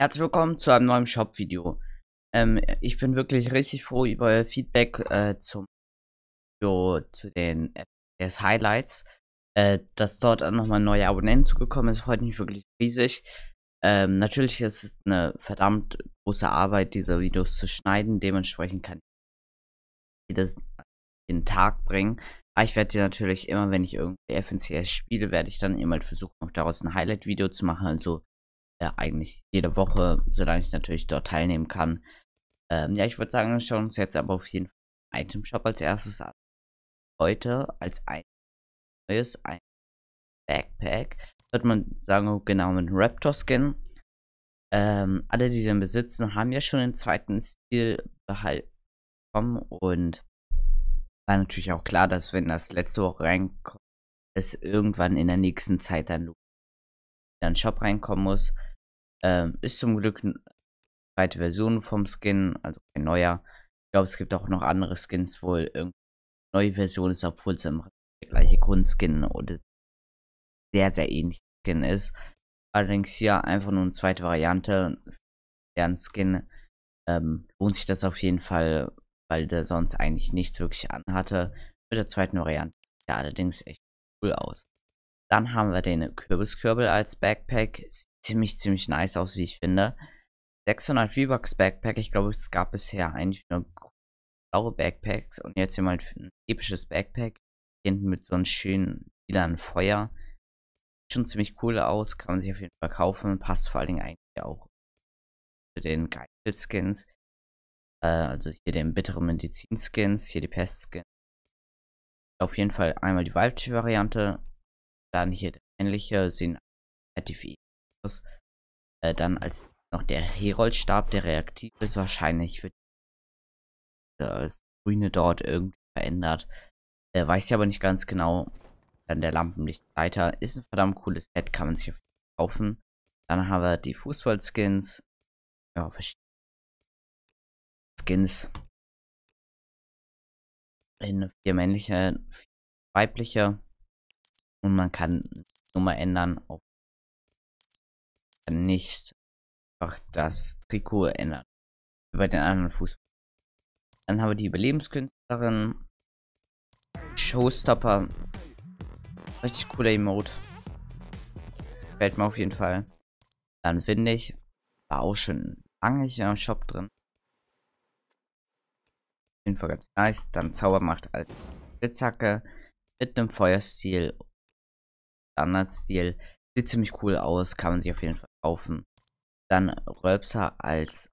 Herzlich willkommen zu einem neuen Shop-Video. Ähm, ich bin wirklich richtig froh über euer Feedback äh, zum Video zu den FPS Highlights. Äh, dass dort nochmal neue Abonnenten Abonnent zugekommen ist, freut mich wirklich riesig. Ähm, natürlich ist es eine verdammt große Arbeit, diese Videos zu schneiden. Dementsprechend kann ich das in den Tag bringen. Aber ich werde dir natürlich immer, wenn ich irgendwie FNCS spiele, werde ich dann immer versuchen, auch daraus ein Highlight-Video zu machen. Also äh, eigentlich jede Woche, solange ich natürlich dort teilnehmen kann. Ähm, ja, ich würde sagen, wir schauen uns jetzt aber auf jeden Fall den Item Shop als erstes an. Heute als ein neues ein Backpack wird man sagen, oh, genau mit einem Raptor Skin. Ähm, alle, die den besitzen, haben ja schon den zweiten Stil behalten und war natürlich auch klar, dass wenn das letzte Woche reinkommt, es irgendwann in der nächsten Zeit dann in den Shop reinkommen muss. Ähm, ist zum Glück eine zweite Version vom Skin, also ein neuer. Ich glaube, es gibt auch noch andere Skins, wohl irgendwie neue Version ist, obwohl es im der gleiche Grundskin oder sehr, sehr ähnlich Skin ist. Allerdings hier einfach nur eine zweite Variante. Deren Skin ähm, lohnt sich das auf jeden Fall, weil der sonst eigentlich nichts wirklich anhatte. Mit der zweiten Variante sieht allerdings echt cool aus. Dann haben wir den Kürbiskürbel als Backpack. Sieht ziemlich, ziemlich nice aus, wie ich finde. 600 V-Bucks Backpack. Ich glaube, es gab bisher eigentlich nur blaue Backpacks. Und jetzt hier mal ein episches Backpack. Hinten mit so einem schönen lilanen Feuer. Sieht schon ziemlich cool aus. Kann man sich auf jeden Fall kaufen. Passt vor allen Dingen eigentlich auch zu den Geiselskins. Äh, also hier den bitteren Medizin-Skins. hier die Pest-Skins. Auf jeden Fall einmal die weibliche Variante dann hier ähnliche sehen relativ Äh, dann als noch der Heroldstab, der reaktiv ist, wahrscheinlich wird äh, das Grüne dort irgendwie verändert. Äh, weiß ich aber nicht ganz genau. Dann der Lampenlichtleiter. Ist ein verdammt cooles Set, kann man sich auf kaufen. Dann haben wir die Fußballskins. Ja, verschiedene Skins. In vier männliche, vier weibliche. Und man kann die Nummer ändern auf nicht einfach das Trikot ändern. Wie bei den anderen Fußball. Dann haben wir die Überlebenskünstlerin. Showstopper. Richtig cooler Emote. Fällt mir auf jeden Fall. Dann finde ich, war auch schon lange nicht im Shop drin. Auf jeden Fall ganz nice. Dann Zaubermacht als Blitzhacke mit einem Feuerstil Standardstil. Sieht ziemlich cool aus, kann man sich auf jeden Fall kaufen. Dann Röpser als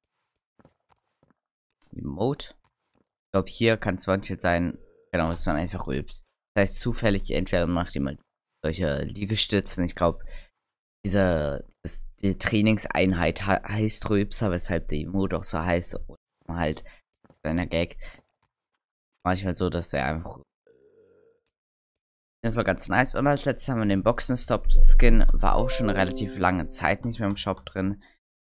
Emote. Ich glaube, hier kann es manchmal sein, genau, dass man einfach Röps. Das heißt, zufällig entweder macht jemand solche Liegestützen. Ich glaube, diese das, die Trainingseinheit heißt Röpser, weshalb der Emote auch so heißt. Und halt, kleiner Gag. Manchmal so, dass er einfach das war ganz nice. Und als letztes haben wir den Boxenstop-Skin. War auch schon relativ lange Zeit nicht mehr im Shop drin.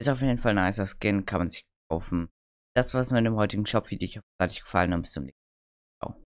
Ist auf jeden Fall ein nicer Skin, kann man sich kaufen. Das war's mit dem heutigen Shop-Video. Ich hoffe, es hat euch gefallen und bis zum nächsten Mal.